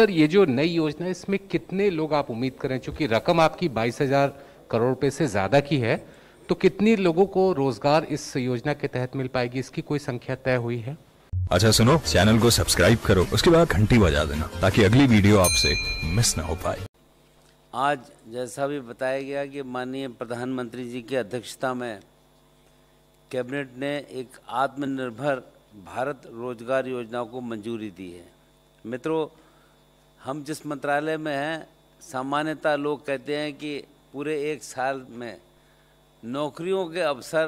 sir ये जो नई योजना है इसमें कितने लोग आप उम्मीद करें चूंकि रकम आपकी बाईस हजार करोड़ रुपए से ज़्यादा की है तो कितनी लोगों को रोजगार इस योजना के तहत मिल पाएगी इसकी कोई संख्या तय हुई है अच्छा सुनो चैनल को सब्सक्राइब करो उसके बाद घंटी बजा देना ताकि अगली वीडियो आपसे मिस ना हो पाए आज जैसा भी बताया गया कि माननीय प्रधानमंत्री जी की अध्यक्षता में कैबिनेट ने एक आत्मनिर्भर भारत रोजगार योजना को मंजूरी दी है मित्रों हम जिस मंत्रालय में हैं सामान्यतः लोग कहते हैं कि पूरे एक साल में नौकरियों के अवसर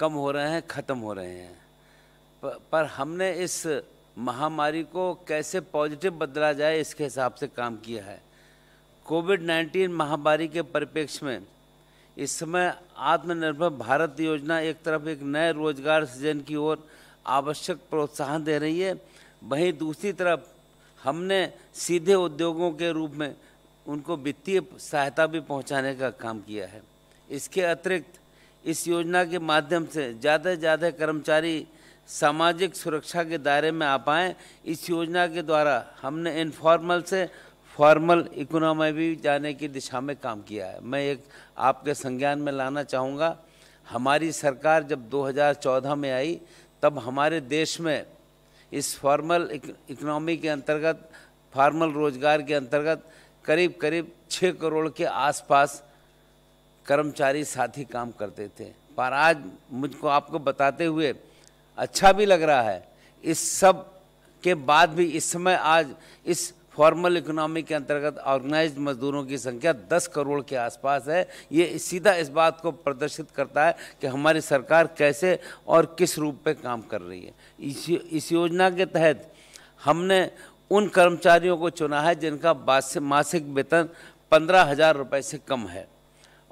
कम हो रहे हैं ख़त्म हो रहे हैं पर, हमने इस महामारी को कैसे पॉजिटिव बदला जाए इसके हिसाब से काम किया है कोविड 19 महामारी के परिप्रेक्ष्य में इस समय आत्मनिर्भर भारत योजना एक तरफ एक नए रोजगार सृजन की ओर आवश्यक प्रोत्साहन दे रही है वहीं दूसरी तरफ हमने सीधे उद्योगों के रूप में उनको वित्तीय सहायता भी पहुंचाने का काम किया है इसके अतिरिक्त इस योजना के माध्यम से ज़्यादा से ज़्यादा कर्मचारी सामाजिक सुरक्षा के दायरे में आ पाएँ इस योजना के द्वारा हमने इनफॉर्मल से फॉर्मल इकोनॉमी भी जाने की दिशा में काम किया है मैं एक आपके संज्ञान में लाना चाहूँगा हमारी सरकार जब 2014 में आई तब हमारे देश में इस फॉर्मल इकनॉमी के अंतर्गत फॉर्मल रोजगार के अंतर्गत करीब करीब छः करोड़ के आसपास कर्मचारी साथी काम करते थे पर आज मुझको आपको बताते हुए अच्छा भी लग रहा है इस सब के बाद भी इस समय आज इस फॉर्मल इकोनॉमी के अंतर्गत ऑर्गेनाइज मजदूरों की संख्या 10 करोड़ के आसपास है ये सीधा इस बात को प्रदर्शित करता है कि हमारी सरकार कैसे और किस रूप पे काम कर रही है इस इस योजना के तहत हमने उन कर्मचारियों को चुना है जिनका मासिक वेतन पंद्रह हज़ार रुपये से कम है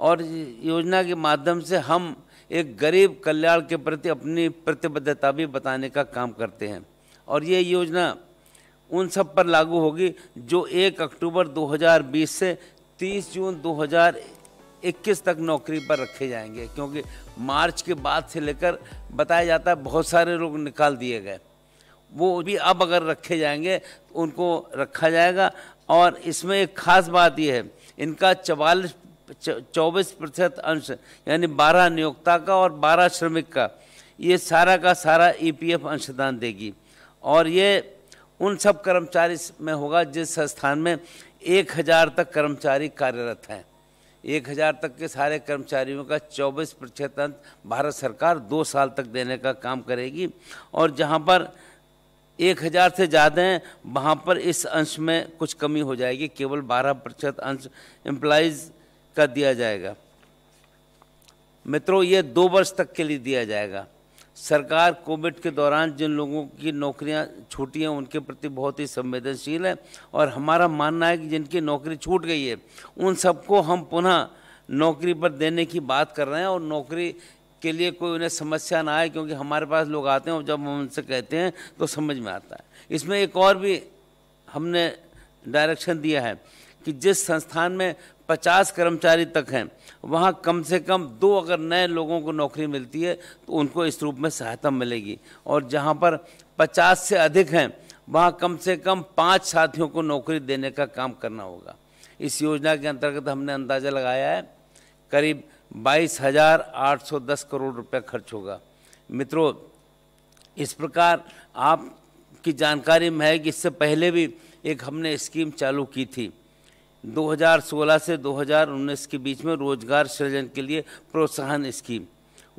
और योजना के माध्यम से हम एक गरीब कल्याण के प्रति अपनी प्रतिबद्धता भी बताने का काम करते हैं और ये योजना उन सब पर लागू होगी जो 1 अक्टूबर 2020 से 30 जून 2021 तक नौकरी पर रखे जाएंगे क्योंकि मार्च के बाद से लेकर बताया जाता है बहुत सारे लोग निकाल दिए गए वो भी अब अगर रखे जाएंगे तो उनको रखा जाएगा और इसमें एक खास बात यह है इनका चवालीस चौबीस प्रतिशत अंश यानी बारह नियोक्ता का और बारह श्रमिक का ये सारा का सारा ईपीएफ e अंशदान देगी और ये उन सब कर्मचारी में होगा जिस संस्थान में एक हज़ार तक कर्मचारी कार्यरत हैं एक हज़ार तक के सारे कर्मचारियों का चौबीस प्रतिशत अंत भारत सरकार दो साल तक देने का काम करेगी और जहाँ पर एक हज़ार से ज़्यादा हैं वहाँ पर इस अंश में कुछ कमी हो जाएगी केवल बारह प्रतिशत अंश एम्प्लाइज़ का दिया जाएगा मित्रों ये दो वर्ष तक के लिए दिया जाएगा सरकार कोविड के दौरान जिन लोगों की नौकरियां छूटी हैं उनके प्रति बहुत ही संवेदनशील है और हमारा मानना है कि जिनकी नौकरी छूट गई है उन सबको हम पुनः नौकरी पर देने की बात कर रहे हैं और नौकरी के लिए कोई उन्हें समस्या ना आए क्योंकि हमारे पास लोग आते हैं और जब हम उनसे कहते हैं तो समझ में आता है इसमें एक और भी हमने डायरेक्शन दिया है कि जिस संस्थान में पचास कर्मचारी तक हैं वहाँ कम से कम दो अगर नए लोगों को नौकरी मिलती है तो उनको इस रूप में सहायता मिलेगी और जहाँ पर पचास से अधिक हैं वहाँ कम से कम पाँच साथियों को नौकरी देने का काम करना होगा इस योजना के अंतर्गत हमने अंदाज़ा लगाया है करीब बाईस हज़ार आठ सौ दस करोड़ रुपया खर्च होगा मित्रों इस प्रकार आपकी जानकारी में है कि इससे पहले भी एक हमने स्कीम चालू की थी 2016 से 2019 के बीच में रोजगार सृजन के लिए प्रोत्साहन स्कीम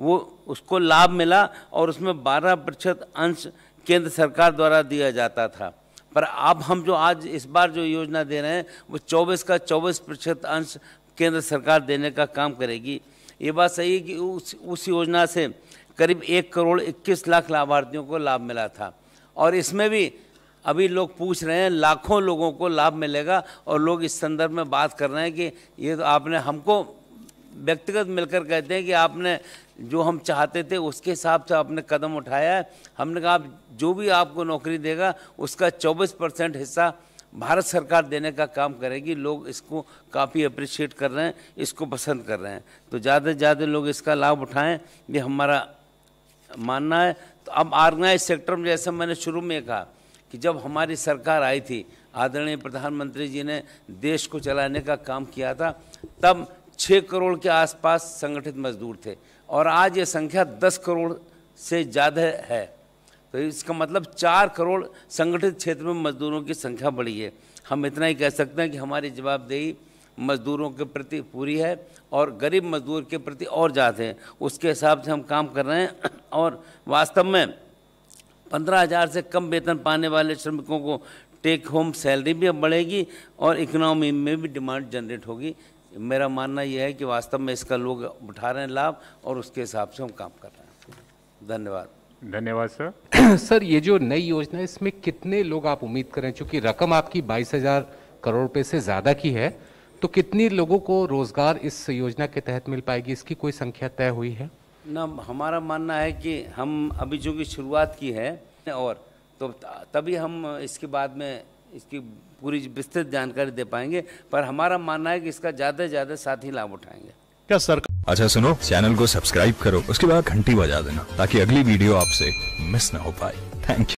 वो उसको लाभ मिला और उसमें 12 प्रतिशत अंश केंद्र सरकार द्वारा दिया जाता था पर अब हम जो आज इस बार जो योजना दे रहे हैं वो 24 का 24 प्रतिशत अंश केंद्र सरकार देने का काम करेगी ये बात सही है कि उस उस योजना से करीब एक करोड़ इक्कीस लाख लाभार्थियों को लाभ मिला था और इसमें भी अभी लोग पूछ रहे हैं लाखों लोगों को लाभ मिलेगा और लोग इस संदर्भ में बात कर रहे हैं कि ये तो आपने हमको व्यक्तिगत मिलकर कहते हैं कि आपने जो हम चाहते थे उसके हिसाब से आपने कदम उठाया है हमने कहा आप जो भी आपको नौकरी देगा उसका 24 परसेंट हिस्सा भारत सरकार देने का काम करेगी लोग इसको काफ़ी अप्रिशिएट कर रहे हैं इसको पसंद कर रहे हैं तो ज़्यादा से ज़्यादा लोग इसका लाभ उठाएं ये हमारा मानना है तो अब ऑर्गेनाइज सेक्टर में जैसे मैंने शुरू में कहा कि जब हमारी सरकार आई थी आदरणीय प्रधानमंत्री जी ने देश को चलाने का काम किया था तब छः करोड़ के आसपास संगठित मजदूर थे और आज ये संख्या दस करोड़ से ज़्यादा है तो इसका मतलब चार करोड़ संगठित क्षेत्र में मजदूरों की संख्या बढ़ी है हम इतना ही कह सकते हैं कि हमारी जवाबदेही मजदूरों के प्रति पूरी है और गरीब मजदूर के प्रति और ज़्यादा है उसके हिसाब से हम काम कर रहे हैं और वास्तव में पंद्रह हज़ार से कम वेतन पाने वाले श्रमिकों को टेक होम सैलरी भी अब बढ़ेगी और इकनॉमी में भी डिमांड जनरेट होगी मेरा मानना यह है कि वास्तव में इसका लोग उठा रहे हैं लाभ और उसके हिसाब से हम काम कर रहे हैं धन्यवाद धन्यवाद सर सर ये जो नई योजना है इसमें कितने लोग आप उम्मीद करें चूँकि रकम आपकी बाईस हज़ार करोड़ रुपये से ज़्यादा की है तो कितने लोगों को रोज़गार इस योजना के तहत मिल पाएगी इसकी कोई संख्या तय हुई है ना हमारा मानना है कि हम अभी जो कि शुरुआत की है और तो तभी हम इसके बाद में इसकी पूरी विस्तृत जानकारी दे पाएंगे पर हमारा मानना है कि इसका ज़्यादा से ज़्यादा साथी लाभ उठाएंगे क्या सर अच्छा सुनो चैनल को सब्सक्राइब करो उसके बाद घंटी बजा देना ताकि अगली वीडियो आपसे मिस ना हो पाए थैंक यू